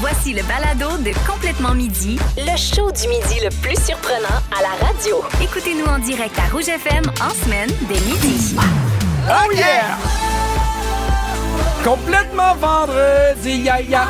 Voici le balado de Complètement Midi, le show du midi le plus surprenant à la radio. Écoutez-nous en direct à Rouge FM en semaine dès midi. Oh yeah! Complètement vendredi, ya ya!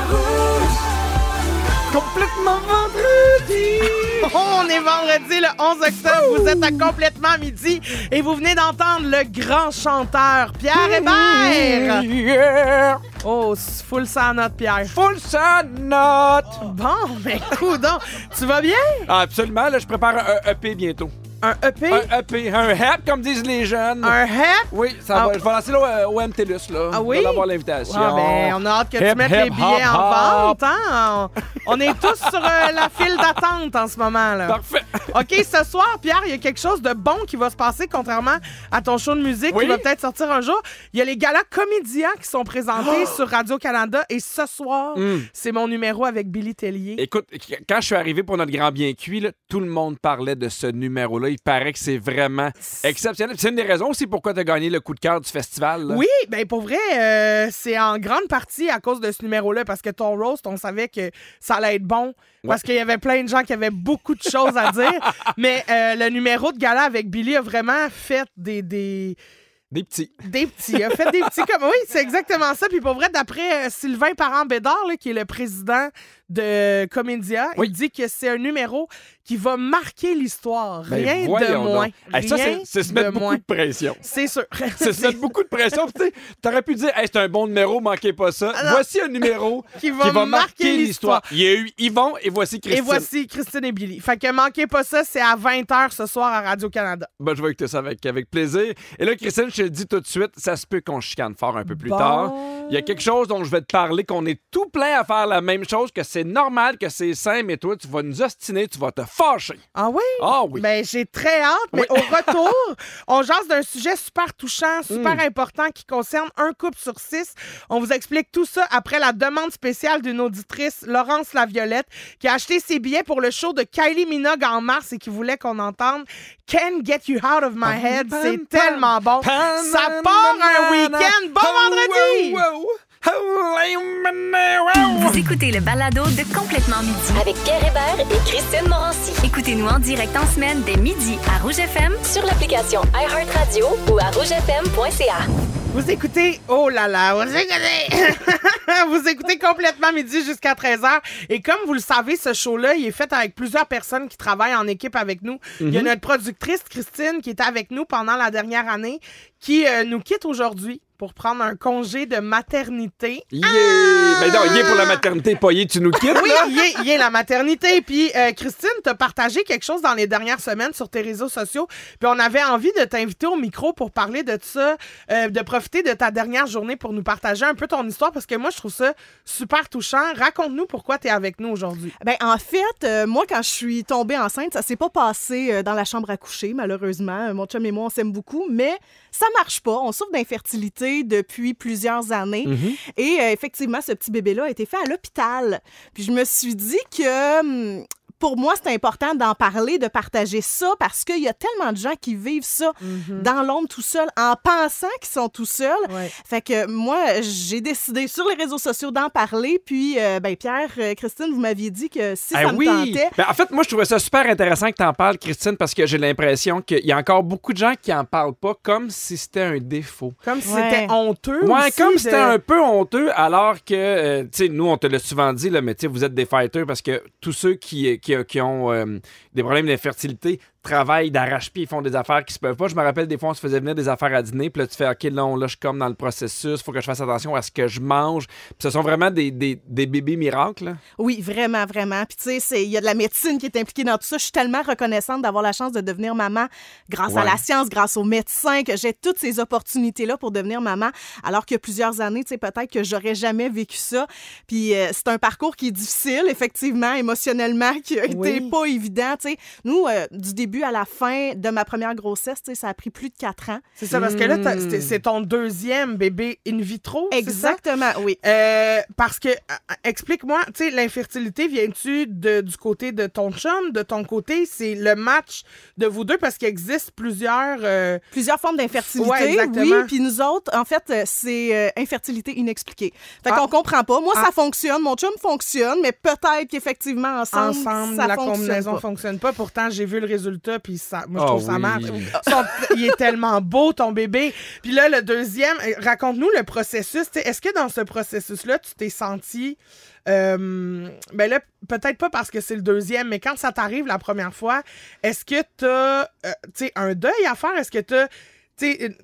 Complètement vendredi! On est vendredi le 11 octobre, vous êtes à complètement midi et vous venez d'entendre le grand chanteur Pierre Hébert. Yeah. Oh, full sa note, Pierre. Full sa note. Bon, mais ben, donc! tu vas bien? Ah, absolument, là, je prépare un EP bientôt. Un EP? Un EP. Un HEP, comme disent les jeunes. Un HEP? Oui, ça va, ah. je vais lancer là, euh, au, Là. Ah oui? On va avoir l'invitation. Ah, ben, on a hâte que tu mettes les billets en vente. Hein? On, est tous sur euh, la file d'attente en ce moment. là. Parfait. OK, ce soir, Pierre, il y a quelque chose de bon qui va se passer, contrairement à ton show de musique qui va peut-être sortir un jour. Il y a les galas comédiens qui sont présentés oh! sur Radio-Canada. Et ce soir, hmm. c'est mon numéro avec Billy Tellier. Écoute, quand je suis arrivé pour notre grand bien cuit, tout le monde parlait de ce numéro-là il paraît que c'est vraiment exceptionnel. C'est une des raisons aussi pourquoi tu as gagné le coup de cœur du festival. Oui, ben pour vrai, euh, c'est en grande partie à cause de ce numéro-là, parce que ton roast, on savait que ça allait être bon, parce qu'il y avait plein de gens qui avaient beaucoup de choses à dire. Mais euh, le numéro de gala avec Billy a vraiment fait des- des Des petits. des petits. a fait des petits comme. Oui, c'est exactement ça. Puis pour vrai, d'après euh, Sylvain Parent-Bédard, qui est le président de Comédia. Il dit que c'est un numéro qui va marquer l'histoire. Ben, Rien de moins. ça, c'est se mettre beaucoup de pression. C'est sûr. c'est se mettre beaucoup de pression. Tu aurais pu dire c'est un bon numéro, manquez pas ça. voici un numéro qui, va marquer l'histoire. Il y a eu Yvon et voici Christine. Et voici Christine et Billy. Fait que manquez pas ça, c'est à 20h ce soir à Radio-Canada. Ben, je vais écouter ça avec, avec plaisir. Et là, Christine, je te le dis tout de suite, ça se peut qu'on chicane fort un peu plus tard. Il y a quelque chose dont je vais te parler qu'on est tout plein à faire la même chose que c'est c'est normal que c'est sain, mais toi, tu vas nous ostiner, tu vas te fâcher. Ah oui? Ah oui. mais ben, j'ai très hâte, mais au retour, on jase d'un sujet super touchant, super mm. important qui concerne un couple sur six. On vous explique tout ça après la demande spéciale d'une auditrice, Laurence Laviolette, qui a acheté ses billets pour le show de Kylie Minogue en mars et qui voulait qu'on entende Can Get You Out of My Head. C'est tellement bon. Ça part un week-end. Bon vendredi! Vous écoutez le balado de Complètement Midi avec Pierre Hébert et Christine Morancy. Écoutez-nous en direct en semaine dès midi à Rouge FM sur l'application iHeartRadio ou à rougefm.ca. Vous écoutez, oh là là, vous écoutez, vous écoutez complètement midi jusqu'à 13h. Et comme vous le savez, ce show-là, il est fait avec plusieurs personnes qui travaillent en équipe avec nous. Il y a mhm. notre productrice Christine qui était avec nous pendant la dernière année, qui euh, nous quitte aujourd'hui pour prendre un congé de maternité. Yeah! Mais ben non, est pour la maternité, pas tu nous quittes. Là? Oui, y est la maternité. Puis euh, Christine, t'as partagé quelque chose dans les dernières semaines sur tes réseaux sociaux. Puis on avait envie de t'inviter au micro pour parler de ça, euh, de profiter de ta dernière journée pour nous partager un peu ton histoire parce que moi, je trouve ça super touchant. Raconte-nous pourquoi tu es avec nous aujourd'hui. Ben en fait, euh, moi, quand je suis tombée enceinte, ça s'est pas passé dans la chambre à coucher, malheureusement. Mon chum et moi, on s'aime beaucoup, mais ça marche pas. On souffre d'infertilité depuis plusieurs années. Mm-hmm. Et euh, effectivement, ce petit bébé-là a été fait à l'hôpital. Puis je me suis dit que hum, pour moi, c'est important d'en parler, de partager ça, parce qu'il y a tellement de gens qui vivent ça mhm. dans l'ombre tout seul, en pensant qu'ils sont tout seuls. Fait que moi, j'ai décidé sur les réseaux sociaux d'en parler. Puis, euh, ben, Pierre, euh, Christine, vous m'aviez dit que si eh ça oui. me tentait... Ben, en fait, moi, je trouvais ça super intéressant que tu en parles, Christine, parce que j'ai l'impression qu'il y a encore beaucoup de gens qui en parlent pas comme si c'était un défaut. Comme si c'était honteux. Ouais, comme si c'était un peu honteux, alors que, euh, tu sais, nous, on te l'a souvent dit, là, mais tu vous êtes des fighters parce que tous ceux qui euh, qui, ont euh, des problèmes d'infertilité travail d'arrache-pied, ils font des affaires qui se peuvent pas. Je me rappelle des fois, on se faisait venir des affaires à dîner, puis là, tu fais OK, là, là, je suis comme dans le processus, faut que je fasse attention à ce que je mange. Puis ce sont vraiment des, des, des bébés miracles. Oui, vraiment, vraiment. Puis tu sais, il y a de la médecine qui est impliquée dans tout ça. Je suis tellement reconnaissante d'avoir la chance de devenir maman grâce à la science, grâce aux médecins, que j'ai toutes ces opportunités-là pour devenir maman, alors que plusieurs années, tu sais, peut-être que j'aurais jamais vécu ça. Puis euh, c'est un parcours qui est difficile, effectivement, émotionnellement, qui a été pas évident, tu sais. Nous, euh, du début à la fin de ma première grossesse. Ça a pris plus de quatre ans. C'est ça, parce que là, mm. c'est ton deuxième bébé in vitro. Exactement, oui. Euh, parce que, ah, ah, explique-moi, tu sais, l'infertilité, viens-tu du côté de ton chum, de ton côté? C'est le match de vous deux parce qu'il existe plusieurs. Euh, plusieurs formes d'infertilité. Oui oui, puis nous autres, en fait, euh, c'est infertilité inexpliquée. Fait qu'on ah. comprend pas. Moi, ça fonctionne. Mon chum fonctionne, mais peut-être qu'effectivement, ensemble, ensemble la combinaison ne fonctionne pas. Pourtant, j'ai vu le résultat puis ça, moi, je ah trouve ça il est tellement beau, ton bébé. Puis là, le deuxième, euh, raconte-nous le processus. Est-ce que dans ce processus-là, tu t'es senti. Euh, ben là, peut-être pas parce que c'est le deuxième, mais quand ça t'arrive la première fois, est-ce que t'as, euh, tu as un deuil à faire? Est-ce que t'as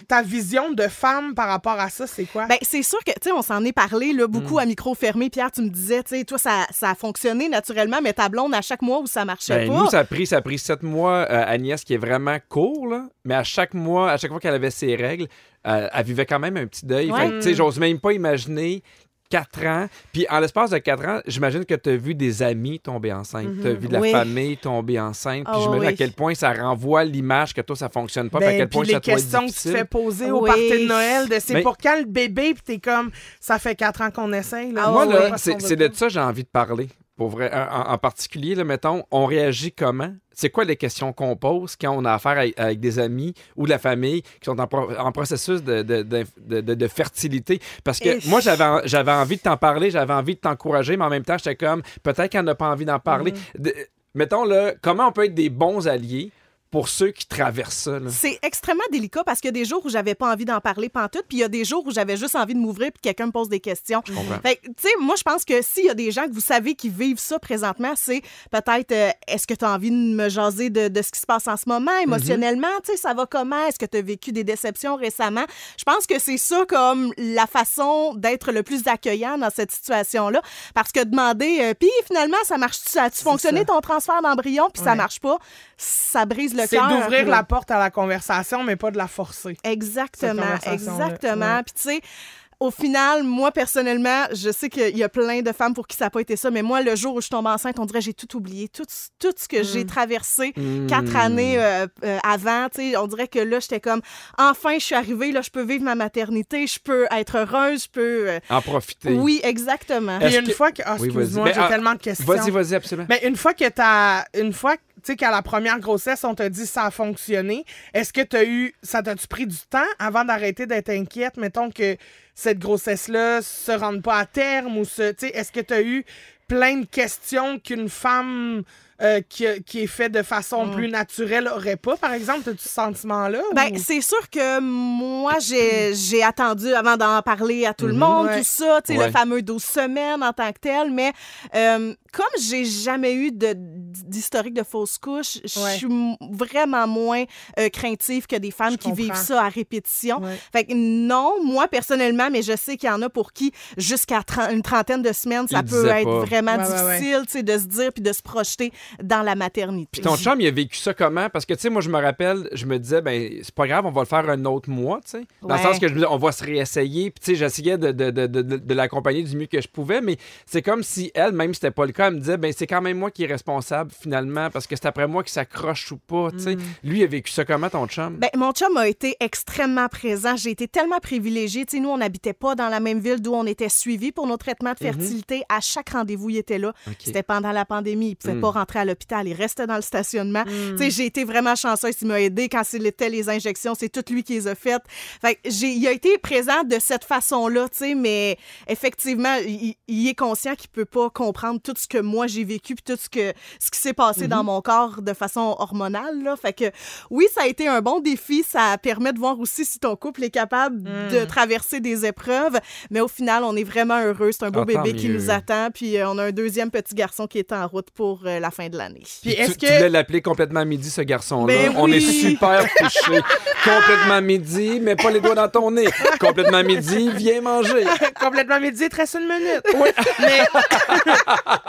ta vision de femme par rapport à ça, c'est quoi? Ben, c'est sûr que, tu sais, on s'en est parlé là, beaucoup mm. à micro fermé. Pierre, tu me disais, tu sais, toi, ça, ça a fonctionné naturellement, mais ta blonde, à chaque mois où ça marchait ben, Nous, ça a pris, ça pris sept mois, euh, Agnès, qui est vraiment court, mais à chaque mois, à chaque fois qu'elle avait ses règles, euh, elle vivait quand même un petit deuil. j'ose même pas imaginer 4 ans. Puis en l'espace de 4 ans, j'imagine que tu as vu des amis tomber enceinte, mhm. tu as vu de la famille tomber enceinte. Puis ah je me oui. à quel point ça renvoie l'image que toi, ça fonctionne pas. à ben, quel puis point les ça questions que tu te fais poser au party de Noël, c'est pour quand le bébé, puis tu es comme, ça fait 4 ans qu'on essaye. Là, ah moi, ah c'est de ça que j'ai envie de parler. Pour vrai, en, en particulier, là, mettons, on réagit comment c'est quoi les questions qu'on pose quand on a affaire avec, des amis ou de la famille qui sont en, processus de, fertilité? Parce que moi, j'avais, j'avais envie de t'en parler, j'avais envie de t'encourager, mais en même temps, j'étais comme, peut-être qu'elle n'a pas envie d'en parler. Mm. Mettons, là, comment on peut être des bons alliés pour ceux qui traversent ça. C'est extrêmement délicat parce qu'il y a des jours où j'avais pas envie d'en parler pantoute, puis il y a des jours où j'avais juste envie de m'ouvrir puis quelqu'un me pose des questions. tu sais, moi, je pense que s'il y a des gens que vous savez qui vivent ça présentement, c'est peut-être euh, est-ce que tu as envie de me jaser de, ce qui se passe en ce moment mhm. émotionnellement? Tu ça va comment? Est-ce que tu as vécu des déceptions récemment? Je pense que c'est ça comme la façon d'être le plus accueillant dans cette situation-là parce que demander, euh, puis finalement, ça marche-tu? As-tu fonctionné ton transfert d'embryon puis ça marche pas? Ça brise le c'est d'ouvrir la porte à la conversation, mais pas de la forcer. Exactement, exactement. Puis tu sais, au final, moi, personnellement, je sais qu'il y a plein de femmes pour qui ça n'a pas été ça, mais moi, le jour où je tombe enceinte, on dirait j'ai tout oublié, tout, ce que j'ai mm. traversé mm. quatre années euh, euh, avant tu avant. On dirait que là, j'étais comme, enfin, je suis arrivée, là, je peux vivre ma maternité, je peux être heureuse, je peux... Euh, en profiter. Oui, exactement. Et une fois que... Ah, excuse-moi, j'ai ah, tellement de questions. Vas-y, vas-y, absolument. Mais une fois que t'as... Une fois tu sais, qu'à la première grossesse, on te dit ça a fonctionné. Est-ce que tu as eu, ça t'a-tu pris du temps avant d'arrêter d'être inquiète? Mettons que cette grossesse-là se rende pas à terme ou se, tu sais, est-ce que tu as eu plein de questions qu'une femme euh, qui, est fait de façon mm. plus naturelle aurait pas, par exemple? As ce sentiment-là? Ben, c'est sûr que moi, j'ai attendu avant d'en parler à tout le mm-hmm. monde, tout ça, tu sais, le fameux 12 semaines en tant que tel, mais euh, comme j'ai jamais eu d'historique de, fausses fausse couche, je suis vraiment moins euh, craintive que des femmes qui vivent ça à répétition. Fait que non, moi, personnellement, mais je sais qu'il y en a pour qui, jusqu'à une trentaine de semaines, ça peut être vraiment difficile, tu sais, de se dire puis de se projeter dans la maternité. Puis ton chum, il a vécu ça comment? Parce que, tu sais, moi, je me rappelle, je me disais, ben c'est pas grave, on va le faire un autre mois, tu sais. Dans le sens que je me disais, on va se réessayer. Puis, tu sais, j'essayais de, l'accompagner du mieux que je pouvais, mais c'est comme si elle, même si c'était pas le cas, elle me disait, ben c'est quand même moi qui est responsable, finalement, parce que c'est après moi qui s'accroche ou pas, tu sais. Mm. Lui, il a vécu ça comment, ton chum? Ben, mon chum a été extrêmement présent. J'ai été tellement privilégiée. Tu sais, nous, on n'habitait pas dans la même ville d'où on était suivi pour nos traitements de mhm. fertilité. À chaque rendez-vous, il était là. C'était pendant la pandémie. Il pouvait mm. pas rentrer à l'hôpital, il restait dans le stationnement. Hmm. Tu sais, j'ai été vraiment chanceuse, il m'a aidé quand c'était les injections, c'est tout lui qui les a faites. Fait j'ai, il a été présent de cette façon-là, tu sais, mais effectivement, il, est conscient qu'il peut pas comprendre tout ce que moi j'ai vécu puis tout ce que ce qui s'est passé dans mhm. mon corps de façon hormonale Fait que oui, ça a été un bon défi, ça permet de voir aussi si ton couple est capable hmm. de traverser des épreuves, mais au final, on est vraiment heureux, c'est un beau ah, bébé qui nous attend puis euh, on a un deuxième petit garçon qui est en route pour euh, la fin de l'année. Puis est-ce tu, que... tu voulais l'appeler complètement midi, ce garçon-là. Ben on est super touchés. complètement midi, mets pas les doigts dans ton nez. Complètement midi, viens manger. complètement midi, très une minute.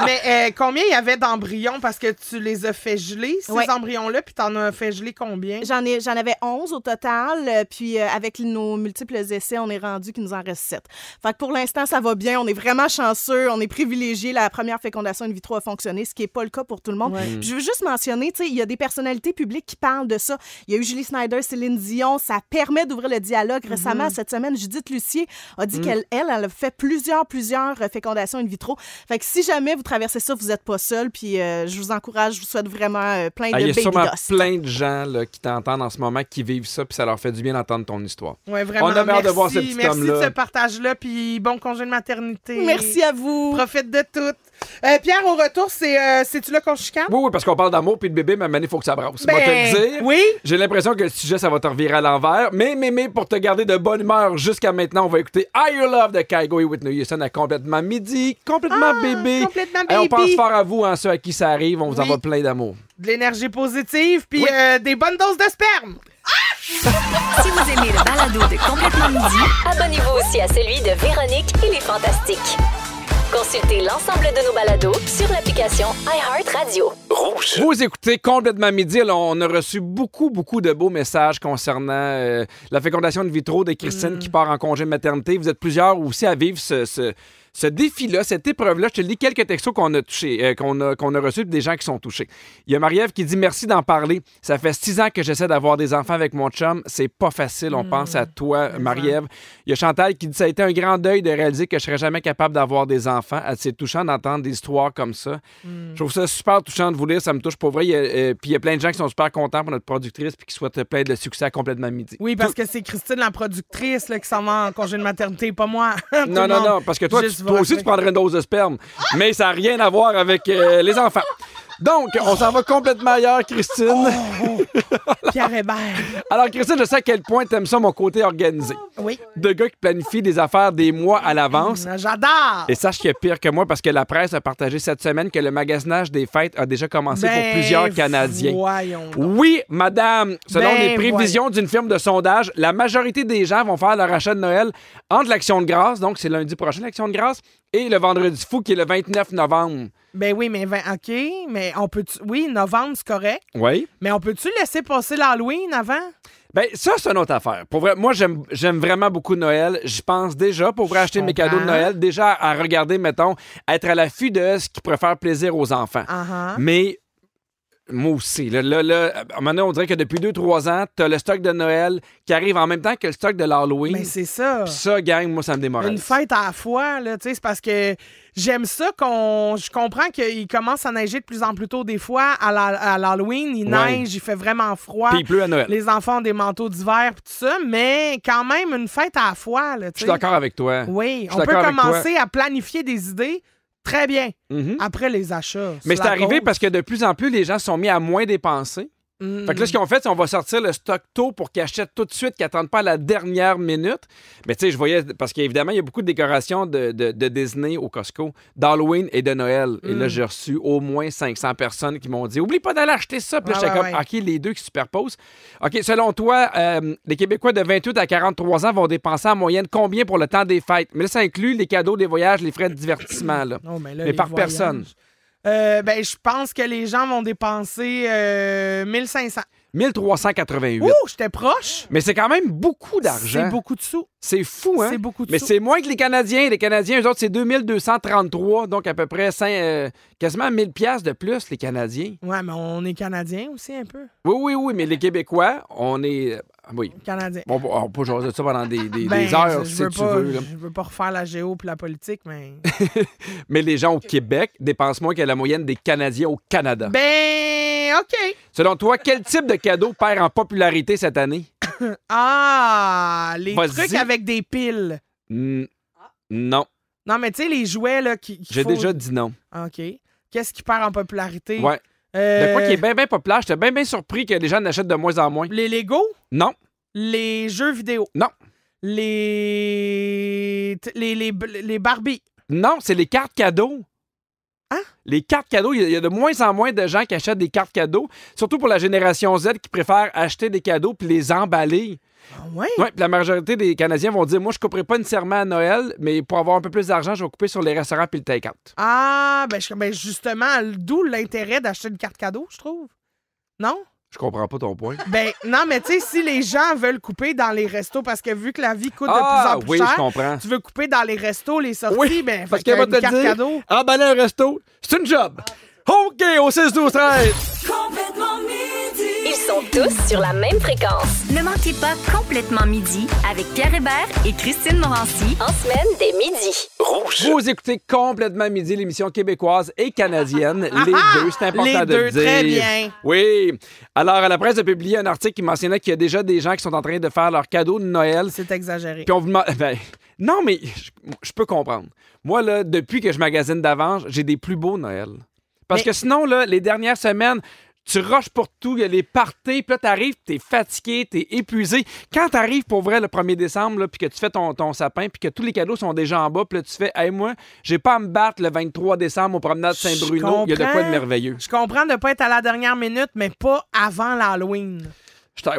Mais, euh, combien il y avait d'embryons? Parce que tu les as fait geler, ces embryons-là, puis en as fait geler combien? J'en, ai, j'en avais 11 au total. Euh, puis euh, avec nos multiples essais, on est rendu qu'il nous en reste 7. Fait pour l'instant, ça va bien. On est vraiment chanceux. On est privilégié. La première fécondation in vitro a fonctionné, ce qui n'est pas le cas pour tout le monde. Je veux juste mentionner, tu sais, il y a des personnalités publiques qui parlent de ça. Il y a eu Julie Snyder, Céline Dion, ça permet d'ouvrir le dialogue. Mm-hmm. Récemment, cette semaine, Judith Lucier a dit mm. qu'elle, elle, elle a fait plusieurs, plusieurs euh, fécondations in vitro. Fait que si jamais vous traversez ça, vous n'êtes pas seul. Puis euh, je vous encourage, je vous souhaite vraiment euh, plein ah, de baby Il y a sûrement plein de gens là, qui t'entendent en ce moment, qui vivent ça, puis ça leur fait du bien d'entendre ton histoire. Ouais, vraiment. On a hâte de voir ce petit Merci de ce partage-là, puis bon congé de maternité. Merci à vous. Profite de tout. Euh, Pierre, au retour, c'est euh, c'est tu là qu'on chicane? Oui, oui, parce qu'on parle d'amour, puis de bébé, mais il faut que ça brasse. Ben, dire. Oui. J'ai l'impression que le sujet, ça va te revirer à l'envers. Mais, mais, mais, pour te garder de bonne humeur jusqu'à maintenant, on va écouter I Your Love de Kygo et Whitney Houston à complètement midi, complètement ah, bébé. Complètement bébé. on pense fort à vous, hein, ceux à qui ça arrive. On vous envoie plein d'amour. De l'énergie positive, puis euh, des bonnes doses de sperme. si vous aimez le balado de Complètement Midi, abonnez-vous aussi à celui de Véronique et les Fantastiques. Consultez l'ensemble de nos balados sur l'application iHeartRadio. Rouge. Vous écoutez complètement midi. on a reçu beaucoup, beaucoup de beaux messages concernant euh, la fécondation de vitro de Christine mm. qui part en congé de maternité. Vous êtes plusieurs aussi à vivre ce ce défi-là, cette épreuve-là, je te lis quelques textos qu'on a touchés, euh, qu'on a, reçus des gens qui sont touchés. Il y a Marie-Ève qui dit Merci d'en parler. Ça fait six ans que j'essaie d'avoir des enfants avec mon chum. C'est pas facile. On pense à mm. toi, Marie-Ève. Il y a Chantal qui dit Ça a été un grand deuil de réaliser que je serais jamais capable d'avoir des enfants. C'est touchant d'entendre des histoires comme ça. Mm. Je trouve ça super touchant de vous lire. Ça me touche pour vrai. Euh, puis il y a plein de gens qui sont super contents pour notre productrice puis qui souhaitent plein le succès à complètement midi. Oui, parce que c'est Christine, la productrice, là, qui s'en va en congé de maternité, pas moi. non, non, non, parce que toi, toi aussi, tu prendrais une dose de sperme. Mais ça n'a rien à voir avec euh, les enfants. Donc, on s'en va complètement ailleurs, Christine. Oh, oh. Pierre Alors, Christine, je sais à quel point t'aimes ça, mon côté organisé. Oui. De gars qui planifient des affaires des mois à l'avance. Mm, j'adore. Et sache qu'il y pire que moi parce que la presse a partagé cette semaine que le magasinage des fêtes a déjà commencé pour ben plusieurs Canadiens. Voyons Oui, madame. Selon ben les prévisions d'une firme de sondage, la majorité des gens vont faire leur achat de Noël entre l'action de grâce, donc c'est lundi prochain l'action de grâce, et le vendredi fou qui est le 29 novembre. Ben oui, mais 20, OK, mais on peut oui, novembre c'est correct. Oui. Mais on peut-tu laisser passer l'Halloween avant ben, ça, c'est une autre affaire. Pour vrai, moi, j'aime vraiment beaucoup Noël. Je pense déjà, pour acheter mes cadeaux de Noël, déjà à regarder, mettons, être à l'affût de ce qui pourrait faire plaisir aux enfants. Uh -huh. Mais moi aussi. Là, on dirait que depuis 2-3 ans, t'as le stock de Noël qui arrive en même temps que le stock de l'Halloween. Mais ben, c'est ça. Pis ça, gagne moi, ça me démoralise. Une fête à la fois, là, tu sais, c'est parce que j'aime ça qu'on. Je comprends qu'il commence à neiger de plus en plus tôt des fois. À l'Halloween, il neige, il fait vraiment froid. Puis il pleut à Noël. Les enfants ont des manteaux d'hiver, tout ça, mais quand même, une fête à la fois, là, tu sais. Je suis d'accord avec toi. Oui, on peut commencer à planifier des idées très bien mhm. après les achats. Mais c'est arrivé parce que de plus en plus, les gens sont mis à moins dépenser. Fait que là, ce qu'on fait, c'est qu'on va sortir le stock tôt pour qu'ils achètent tout de suite, qu'ils n'attendent pas la dernière minute. Mais tu sais, je voyais, parce qu'évidemment, il y a beaucoup de décorations de, de, Disney au Costco, d'Halloween et de Noël. Et là, mm. j'ai reçu au moins 500 personnes qui m'ont dit Oublie pas d'aller acheter ça. Puis là, ah j'étais comme OK, les deux qui superposent. OK, selon toi, euh, les Québécois de 28 à 43 ans vont dépenser en moyenne combien pour le temps des fêtes Mais là, ça inclut les cadeaux, les voyages, les frais de divertissement. Là. Non, mais, par personne. Euh, ben, je pense que les gens vont dépenser euh, 1500. 1388. Ouh, j'étais proche. Mais c'est quand même beaucoup d'argent. C'est beaucoup de sous. C'est fou, hein? C'est beaucoup de Mais c'est moins que les Canadiens. Les Canadiens, eux autres, c'est 2233, donc à peu près 5, euh, quasiment 1000 pièces de plus, les Canadiens. Ouais, mais on est Canadiens aussi un peu. Oui, oui, oui, mais les Québécois, on est ah, oui. canadien. Bon, on peut jouer de ça pendant des, ben, heures, si tu veux. Je veux pas refaire la géo puis la politique, mais... mais les gens au Québec dépensent moins que la moyenne des Canadiens au Canada. Ben, OK. Selon toi, quel type de cadeau perd en popularité cette année? ah, les trucs avec des piles. non. Non, mais tu sais, les jouets, là, qui... J'ai déjà dit non. Ah, OK. Qu'est-ce qui perd en popularité? Ouais. De quoi euh, qui est bien, bien populaire. J'étais bien, bien surpris que les gens n'achètent de moins en moins. Les Lego? Non. Les jeux vidéo? Non. Les... Les, les, les Barbie? Non, c'est les cartes cadeaux. Hein? Les cartes cadeaux, il y, y, a de moins en moins de gens qui achètent des cartes cadeaux, surtout pour la génération Z qui préfère acheter des cadeaux puis les emballer. Ah ouais? Oui, puis la majorité des Canadiens vont dire Moi, je ne couperai pas nécessairement à Noël, mais pour avoir un peu plus d'argent, je vais couper sur les restaurants puis le take-out. Ah, ben, je, ben, justement, d'où l'intérêt d'acheter une carte cadeau, je trouve. Non? Je comprends pas ton point. Ben non, mais tu sais, si les gens veulent couper dans les restos, parce que vu que la vie coûte de plus en ah, plus oui, cher, comprends. tu veux couper dans les restos, les sorties, oui, ben parce qu'elle va te dire, ah ben là, un resto, c'est une job. OK, au 6 12 13 sont tous sur la même fréquence. Ne manquez pas complètement midi avec Pierre Hébert et Christine Morancy en semaine des midi. Vous écoutez complètement midi l'émission québécoise et canadienne. Ah, les ah, ah! deux, c'est important de le dire. Très bien. Oui. Alors, la presse a publié un article qui mentionnait qu'il y a déjà des gens qui sont en train de faire leur cadeau de Noël. C'est exagéré. Ben, non, mais je, peux comprendre. Moi, là, depuis que je magasine d'avance, j'ai des plus beaux Noëls. Parce que sinon, là, les dernières semaines, tu rushes pour tout, il y a les parties, puis là, t'arrives, t'es fatigué, t'es épuisé. Quand t'arrives pour vrai le 1er décembre, puis que tu fais ton, ton sapin, puis que tous les cadeaux sont déjà en bas, puis là, tu fais, hey, moi, j'ai pas à me battre le 23 décembre au promenade Saint-Bruno, il y a de quoi de merveilleux. Je comprends de pas être à la dernière minute, mais pas avant l'Halloween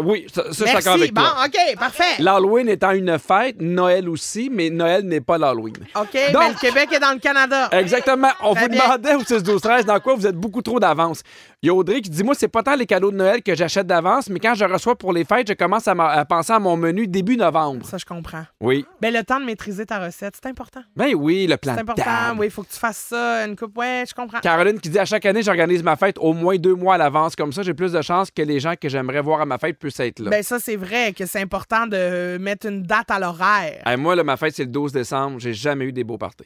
oui, ça, ça je suis d'accord avec bon, OK, parfait. L'Halloween étant une fête, Noël aussi, mais Noël n'est pas l'Halloween. OK, Donc, le Québec est dans le Canada. Exactement. On vous demandait au 6 12 13 dans quoi vous êtes beaucoup trop d'avance. Il y a Audrey qui dit Moi, c'est pas tant les cadeaux de Noël que j'achète d'avance, mais quand je reçois pour les fêtes, je commence à, penser à mon menu début novembre. Ça, je comprends. Oui. Ben, le temps de maîtriser ta recette, c'est important. Ben oui, le plan. C'est important, oui, il faut que tu fasses ça, une coupe. Ouais, je comprends. Caroline qui dit À chaque année, j'organise ma fête au moins deux mois à l'avance. Comme ça, j'ai plus de chances que les gens que j'aimerais voir à ma fête être là. Ben ça, c'est vrai que c'est important de euh, mettre une date à l'horaire. moi, ma fête, c'est le 12 décembre. J'ai jamais eu des beaux parties.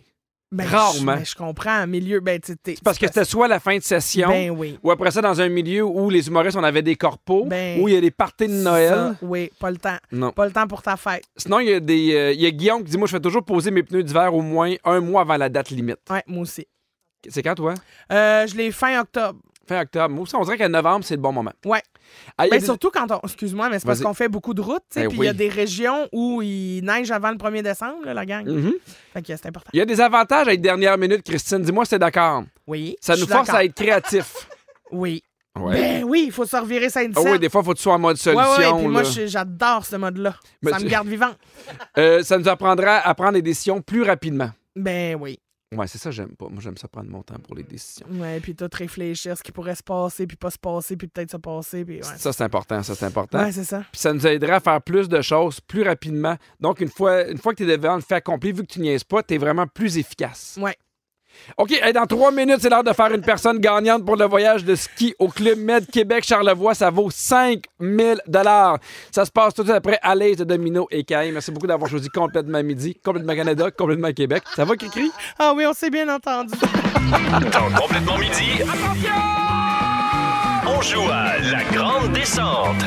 Ben, Rarement. Je, ben, comprends, un milieu. Ben, c'est parce que c'était soit la fin de session, ben ou après ça, dans un milieu où les humoristes, on avait des corpos, où il y a des parties de Noël. oui, pas le temps. Non. Pas le temps pour ta fête. Sinon, il y, a des, euh, y a Guillaume qui dit Moi, je fais toujours poser mes pneus d'hiver au moins un mois avant la date limite. Oui, moi aussi. C'est quand, toi? Euh, je l'ai fin octobre octobre. on dirait qu'à novembre, c'est le bon moment. Ouais. mais ah, ben, surtout quand on. Excuse-moi, mais c'est parce qu'on fait beaucoup de routes, ben puis il y a des régions où il neige avant le 1er décembre, la gang. Mm-hmm. Fait que c'est important. Il y a des avantages à être dernière minute, Christine. Dis-moi c'est d'accord. Oui. Ça nous force à être créatifs. oui. Ben oui, il faut se revirer ça Ah oui, des fois, il faut que tu sois en mode solution. puis moi, j'adore ce mode-là. ça me garde vivant. Euh, ça nous apprendra à prendre des décisions plus rapidement. Ben oui. Ouais, c'est ça, j'aime pas. Moi, j'aime ça prendre mon temps pour les décisions. Ouais, puis tout réfléchir, ce qui pourrait se passer, puis pas se passer, puis peut-être se passer. Puis Ça, c'est important, ça, c'est important. Ouais, c'est ça. Puis ça nous aidera à faire plus de choses plus rapidement. Donc, une fois, une fois que tu es devant le fait accompli, vu que tu niaises pas, tu es vraiment plus efficace. Ouais. OK, et dans trois minutes, c'est l'heure de faire une personne gagnante pour le voyage de ski au Club Med Québec Charlevoix. Ça vaut 5000 dollars. Ça se passe tout de suite après l'Aise de Domino et Kay. Merci beaucoup d'avoir choisi complètement midi, complètement Canada, complètement Québec. Ça va Kikri Ah oui, on s'est bien entendu. complètement midi. Attention! On joue à la grande descente.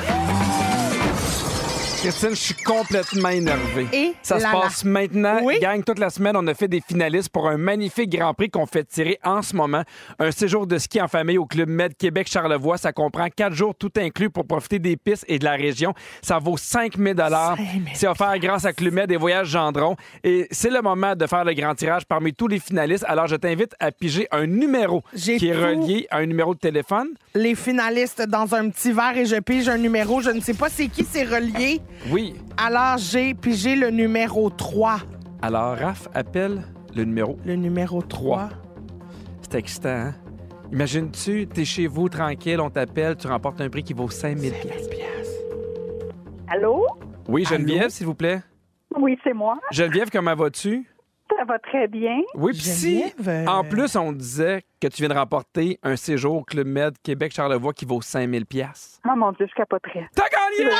Christine, je suis complètement énervé. ça se passe maintenant. gagne toute la semaine, on a fait des finalistes pour un magnifique Grand Prix qu'on fait tirer en ce moment. Un séjour de ski en famille au Club Med Québec-Charlevoix. Ça comprend quatre jours tout inclus pour profiter des pistes et de la région. Ça vaut 5 000 C'est offert grâce à Club Med et Voyages Gendron. Et c'est le moment de faire le grand tirage parmi tous les finalistes. Alors, je t'invite à piger un numéro qui est relié à un numéro de téléphone. Les finalistes dans un petit verre et je pige un numéro. Je ne sais pas c'est qui c'est relié. Oui. Alors, j'ai j'ai le numéro 3. Alors, Raph appelle le numéro. Le numéro 3. C'est excitant, hein? Imagine-tu, t'es chez vous, tranquille, on t'appelle, tu remportes un prix qui vaut 5000 pièces. Allô? Oui, Geneviève, s'il vous plaît. Oui, c'est moi. Geneviève, comment vas-tu? Ça va très bien. Oui, puis si, euh, en plus, on disait que tu viens de remporter un séjour au Club Med Québec-Charlevoix qui vaut 5000 pièces. Oh mon Dieu, je près. T'as gagné!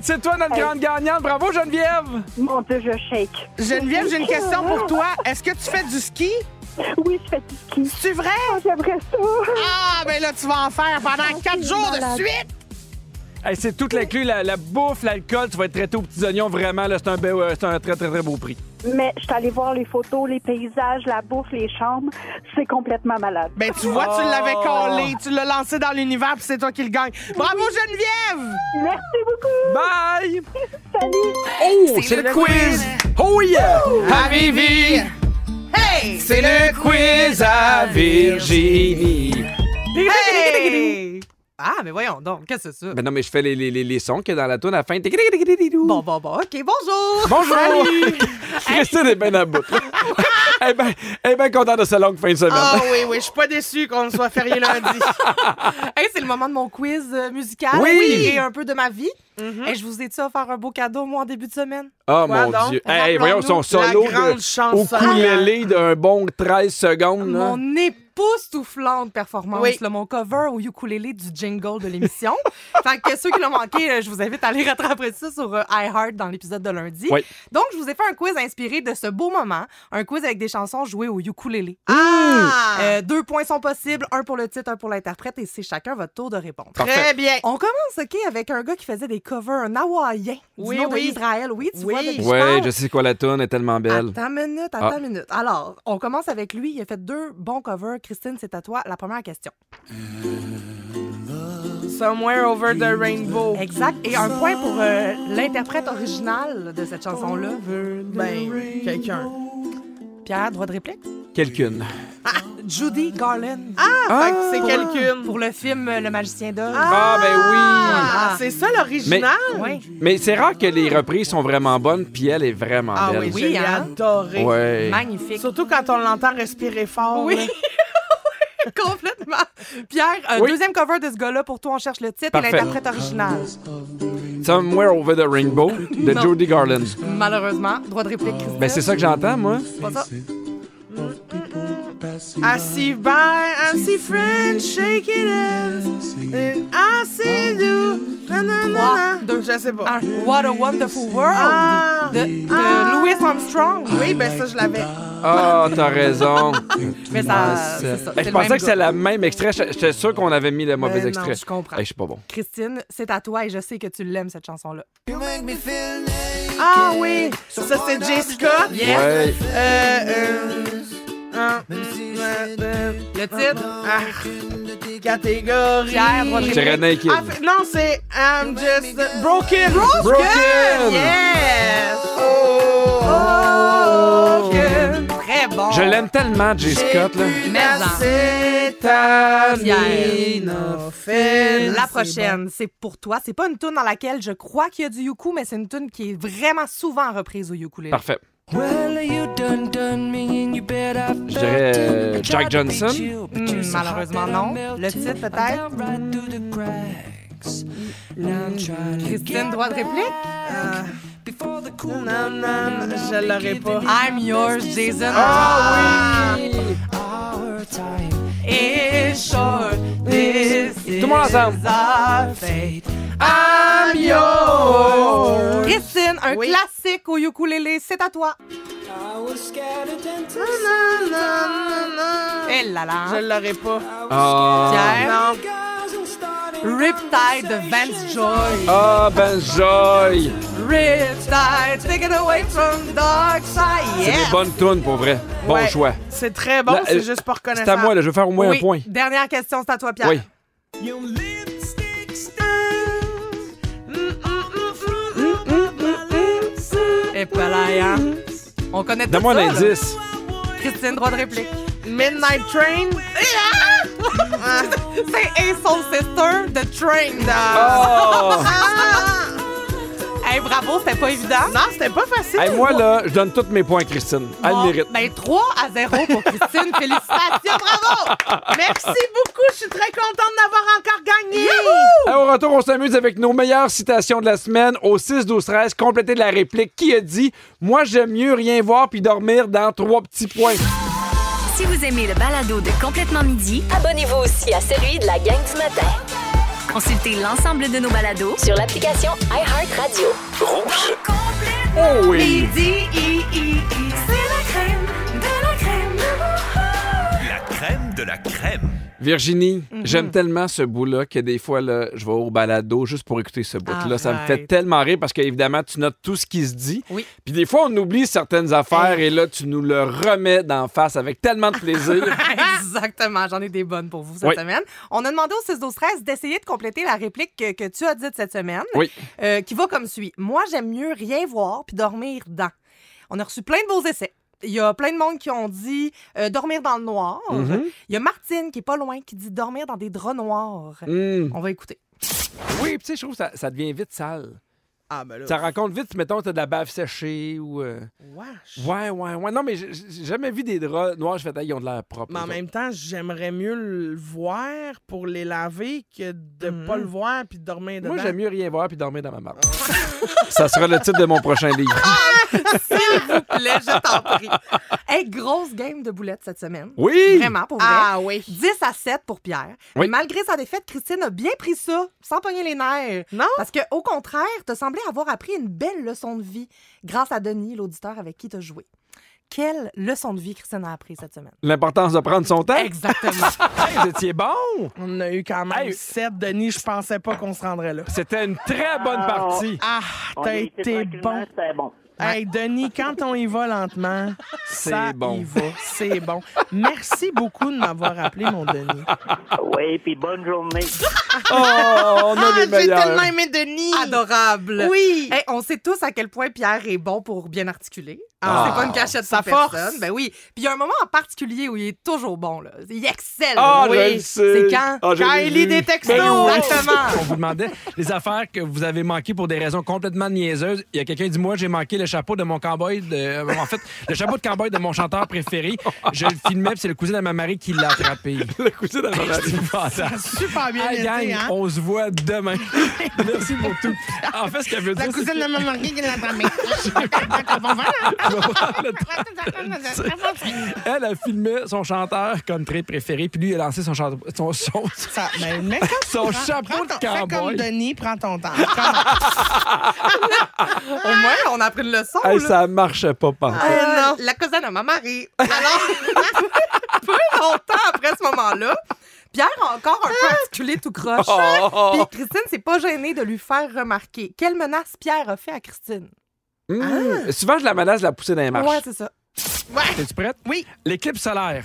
C'est toi notre grande gagnante. Bravo, Geneviève. Mon Dieu, je shake. Geneviève, j'ai une question pour toi. Est-ce que tu fais du ski? Oui, je fais du ski. C'est vrai? Ah, j'aimerais ça. Ah, ben là, tu vas en faire pendant ah, quatre jours de suite c'est toute l'inclus, la, la bouffe, l'alcool, tu vas être traité aux petits oignons, vraiment, là, euh, c'est un, très, très, très beau prix. Mais je suis allée voir les photos, les paysages, la bouffe, les chambres. C'est complètement malade. Ben, tu vois, tu l'avais oh! collé, tu l'as lancé dans l'univers, puis c'est toi qui le gagne. Bravo, Geneviève! Merci beaucoup! Bye! Salut! Oh, oh c'est le, quiz! Oh yeah! Hey! C'est le quiz à Virginie! Hey! Ah, mais voyons donc, qu'est-ce que c'est ça? Ben non, mais je fais les, les, les, les sons que dans la toune à la fin. Bon, bon, bon, OK, bonjour! Bonjour! Je Christine est bien à bout. Eh bien, eh ben content de ce longue fin de semaine. Ah oui, oui, je suis pas déçu qu'on soit férié lundi. c'est le moment de mon quiz euh, musical. Oui. Et un peu de ma vie. Mhm. Et je vous ai-tu offert un beau cadeau, moi, en début de semaine? Oh mon Dieu. voyons son solo au coulé d'un bon 13 secondes. Mon époustouflante performance, le mon cover au ukulélé du jingle de l'émission. fait que ceux qui l'ont manqué, euh, je vous invite à aller rattraper ça sur euh, iHeart dans l'épisode de lundi. Donc, je vous ai fait un quiz inspiré de ce beau moment, un quiz avec des chansons jouées au ukulélé. Ah! Euh, deux points sont possibles, un pour le titre, un pour l'interprète, et c'est chacun votre tour de répondre. Très bien. On commence, OK, avec un gars qui faisait des covers, un hawaïen oui, du nom Israël. Oui, tu vois ouais, je, sais quoi la tune est tellement belle. Attends une minute, attends ah. une minute. Alors, on commence avec lui. Il a fait deux bons covers. Christine, c'est à toi la première question. Somewhere Over the Rainbow. Exact. Et un point pour euh, l'interprète original de cette chanson-là. Ben, quelqu'un. Pierre, droit de réplique? Quelqu'une. Ah, Judy Garland. Ah, ah c'est quelqu'une. Pour le film euh, Le Magicien d'Or. Ah, ah ben oui. Ah, c'est ça l'original. Mais, oui. mais c'est rare que les reprises sont vraiment bonnes, puis elle est vraiment belle. Ah oui, j'ai hein? adoré. Magnifique. Surtout quand on l'entend respirer fort. Oui. Complètement. Pierre, euh, deuxième cover de ce gars-là pour toi, on cherche le titre et l'interprète original. « Somewhere Over the Rainbow de Jodie Garland. Malheureusement, droit de réplique, Mais ben, c'est ça que j'entends, moi. C'est pas ça. I see Bye, I see friends shaking hands, and I see you. Non, non, non. Donc, je sais pas. What a Wonderful World ah. de, ah. Louis Armstrong. Oui, ben ça, je l'avais. Ah, oh, t'as raison. Mais ça, ah, je pensais que c'était le même extrait. J'étais sûr qu'on avait mis le mauvais ben extrait. je comprends. je suis pas bon. Christine, c'est à toi et je sais que tu l'aimes, cette chanson-là. Ah oui! Ça, c'est Jessica. Yes. Ouais. Euh, euh... Hein? le titre, ah. catégorie. Naked. Ah, non, c'est I'm just broken. Broken. Oh, Très bon. Je l'aime tellement, J. Scott. Là. Merci. La prochaine, c'est pour toi. C'est pas une tune dans laquelle je crois qu'il y a du yuku, mais c'est une tune qui est vraiment souvent reprise au yuku. Parfait. Je dirais euh, Jack Johnson. Hmm. Mm, malheureusement non. Le titre peut-être. Mm. Christine, droit de réplique? Euh... Non, non, je l'aurais pas. I'm yours, Jason. Ah oh, oui! Tout le monde ensemble. un classique au ukulélé, c'est à toi. elle eh Je pas. Tiens. Ah. Riptide de Vance Joy. Ah, oh, Vance Joy. Riptide, take away from dark side. C'est une bonne tunes pour vrai. Bon choix. C'est très bon, c'est juste pour connaître. C'est à moi, là, je vais faire au moins un point. Dernière question, c'est à toi, Pierre. Oui. Et pas là, hein? On connaît tout Donne-moi un indice. Christine, droit de réplique. Midnight Train. c'est et son sister de Train. Oh! bravo, c'était pas évident. Non, c'était pas facile. Et moi, là, je donne tous mes points à Christine. Elle mérite. Ben, 3 à 0 pour Christine. Félicitations, bravo. Merci beaucoup. Je suis très contente d'avoir encore gagné. au retour, on s'amuse avec nos meilleures citations de la semaine au 6-12-13, compléter de la réplique qui a dit Moi, j'aime mieux rien voir puis dormir dans trois petits points. Si vous aimez le balado de Complètement Midi, abonnez-vous aussi à celui de la gang du matin. Consultez l'ensemble de nos balados sur l'application iHeartRadio. Rouge. Oh Midi Virginie, mhm. j'aime tellement ce bout-là que des fois, là, je vais au balado juste pour écouter ce bout-là. ça me fait tellement rire parce qu'évidemment, tu notes tout ce qui se dit. Oui. Puis des fois, on oublie certaines affaires et là, tu nous le remets d'en face avec tellement de plaisir. Exactement. J'en ai des bonnes pour vous cette semaine. On a demandé au 6 d'essayer de compléter la réplique que, tu as dite cette semaine. Oui. Euh, qui va comme suit. Moi, j'aime mieux rien voir puis dormir dans. On a reçu plein de beaux essais. Il y a plein de monde qui ont dit euh, dormir dans le noir. Mm-hmm. Il y a Martine qui est pas loin qui dit dormir dans des draps noirs. Mm. On va écouter. Oui, puis tu sais, je trouve que ça devient vite sale. Ah, ben ça raconte vite, mettons, t'as de la bave séchée ou. Euh, ouais, ouais, ouais. Non, mais j'ai jamais vu des draps noirs, je fais, ils ont de l'air propre. Mais en même temps, j'aimerais mieux le voir pour les laver que de mhm. pas le voir puis de dormir dedans. Moi, j'aime mieux rien voir puis dormir dans ma marde. Oh. Ça sera le titre de mon prochain livre. Ah, s'il vous plaît, je t'en prie. Hey, grosse game de boulettes cette semaine. Oui! Vraiment, pour vrai. Ah oui. 10 à 7 pour Pierre. Oui. malgré sa défaite, Christine a bien pris ça, sans pogner les nerfs. Non? Parce qu'au au contraire, t'as semblé avoir appris une belle leçon de vie grâce à Denis, l'auditeur avec qui tu as joué. Quelle leçon de vie Christian a appris cette semaine? L'importance de prendre son temps. Exactement. hey, vous bon. On a eu quand même sept Denis. Je pensais pas qu'on se rendrait là. C'était une très bonne ah. partie. Ah, t'as été, C'était bon. Hey, Denis, quand on y va lentement, ça bon. y va. C'est bon. Merci beaucoup de m'avoir appelé, mon Denis. Oui, puis bonne journée. Oh, on a ah, J'ai tellement aimé Denis. Adorable. Oui. on sait tous à quel point Pierre est bon pour bien articuler. Ah, ah, c'est pas une cachette sa personne. Ben oui. Puis il y a un moment en particulier où il est toujours bon. Là. Il excelle. Ah, oui. C'est quand, ah, quand il lit des textos. Ben on vous demandait les affaires que vous avez manquées pour des raisons complètement niaiseuses. Il y a quelqu'un qui dit Moi, j'ai manqué le chapeau de mon cowboy. De... En fait, le chapeau de cowboy de mon chanteur préféré. Je le filmais, puis c'est le cousin de ma mari qui l'a attrapé. Le cousin de ma mari. Super bien Hey, hein? on se voit demain. Merci pour tout. En fait, ce qu'elle veut dire, de ma mari qui l'a attrapé. elle a filmé son chanteur comme trait préféré, puis lui, a lancé son chanteur. Son, son, Ça, mais quand son chapeau de ton- de comme Denis, prends ton temps. Au moins, on a pris le leçon. ça marche pas, pas. Ah, ah, la cousine a ma mari. Alors, peu longtemps après ce moment-là, Pierre a encore un peu articulé tout croche. Oh. Puis Christine s'est pas gênée de lui faire remarquer. Quelle menace Pierre a fait à Christine? Ah! Mmh. Souvent, je la menace de la pousser dans les marches. Ouais, c'est ça. Ouais. Es-tu prête? Oui. L'équipe solaire.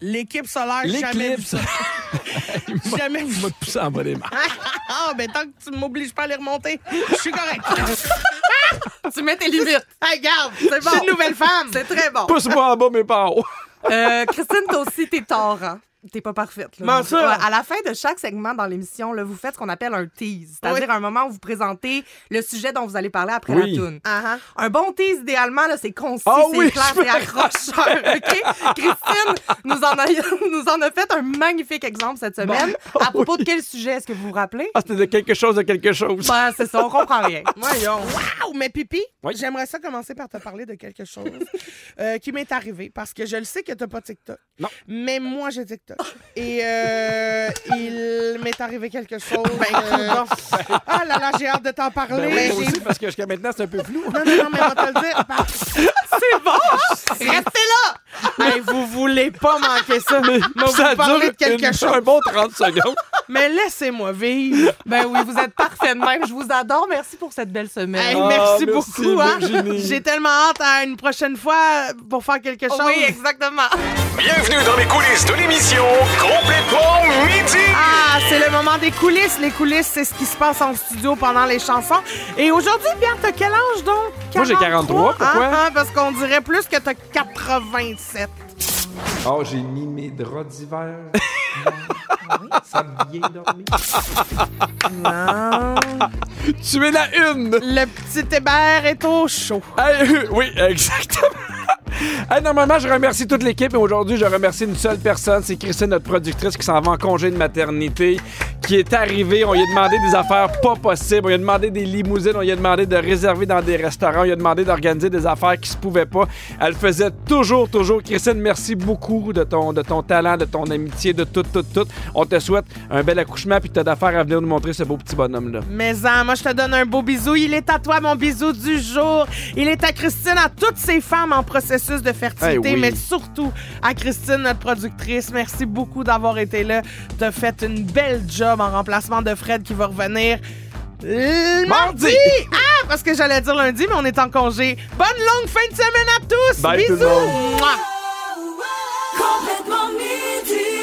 L'équipe solaire, jamais L'équipe jamais Je vais en bas des marches. Ah, ah ben tant que tu ne m'obliges pas à les remonter, je suis correct. tu mets tes limites. Hey, regarde, c'est bon. Je suis une nouvelle femme. C'est très bon. Pousse-moi en bas, mais pas en haut. Euh, Christine, toi aussi, t'es tort, t'es pas parfaite. Là, ben, euh, à la fin de chaque segment dans l'émission, vous faites ce qu'on appelle un tease, c'est-à-dire un moment où vous présentez le sujet dont vous allez parler après la tune. Uh-huh. Un bon tease, idéalement, c'est concis, ah c'est clair, c'est accrocheur. Christine nous en, a, nous en a fait un magnifique exemple cette semaine. Ah à propos de quel sujet est-ce que vous vous rappelez? Ah, c'était de quelque chose, de quelque chose. Ben, c'est ça, on comprend rien. Waouh, mais Pipi, j'aimerais ça commencer par te parler de quelque chose euh, qui m'est arrivé parce que je le sais que t'as pas TikTok. Non. Mais moi, j'ai TikTok. Et euh, il m'est arrivé quelque chose. Ben, euh, ah là là, j'ai hâte de t'en ben parler. parce que jusqu'à maintenant, c'est un peu flou. Non, non, mais on va te le dire. C'est bon! Restez là! Mais vous voulez pas manquer ça. Mais, vous de quelque chose. Un bon 30 secondes. mais laissez-moi vivre. Ben oui, vous êtes parfaitement. Je vous adore. Merci pour cette belle semaine. Ah, merci, beaucoup. Hein. J'ai tellement hâte à une prochaine fois pour faire quelque chose. Oui, exactement. Bienvenue dans les coulisses de l'émission Complètement Midi. Ah, c'est le moment des coulisses. Les coulisses, c'est ce qui se passe en studio pendant les chansons. Et aujourd'hui, Pierre, t'as quel âge donc? Moi, j'ai 43. Pourquoi? Hein, hein, parce qu'on dirait plus que t'as 80 Oh, j'ai mis mes draps d'hiver. Ah Ça me vient dormir. Non. Tu es la une. Le petit Hébert est au chaud. oui, exactement. normalement, je remercie toute l'équipe et aujourd'hui, je remercie une seule personne. C'est Christine, notre productrice, qui s'en va en congé de maternité, qui est arrivé. On lui a demandé des affaires pas possibles. On lui a demandé des limousines. On lui a demandé de réserver dans des restaurants. On lui a demandé d'organiser des affaires qui se pouvaient pas. Elle faisait toujours, toujours. Christine, merci beaucoup de ton, de ton talent, de ton amitié, de tout, tout, tout. On te souhaite un bel accouchement puis as d'affaires à venir nous montrer ce beau petit bonhomme-là. Mais hein, moi, je te donne un beau bisou. Il est à toi, mon bisou du jour. Il est à Christine, à toutes ces femmes en processus de fertilité, eh mais surtout à Christine, notre productrice. Merci beaucoup d'avoir été là. T'as fait une belle job en remplacement de Fred qui va revenir mardi. Ah, parce que j'allais dire lundi, mais on est en congé. Bonne longue fin de semaine à tous. Bisous. Complètement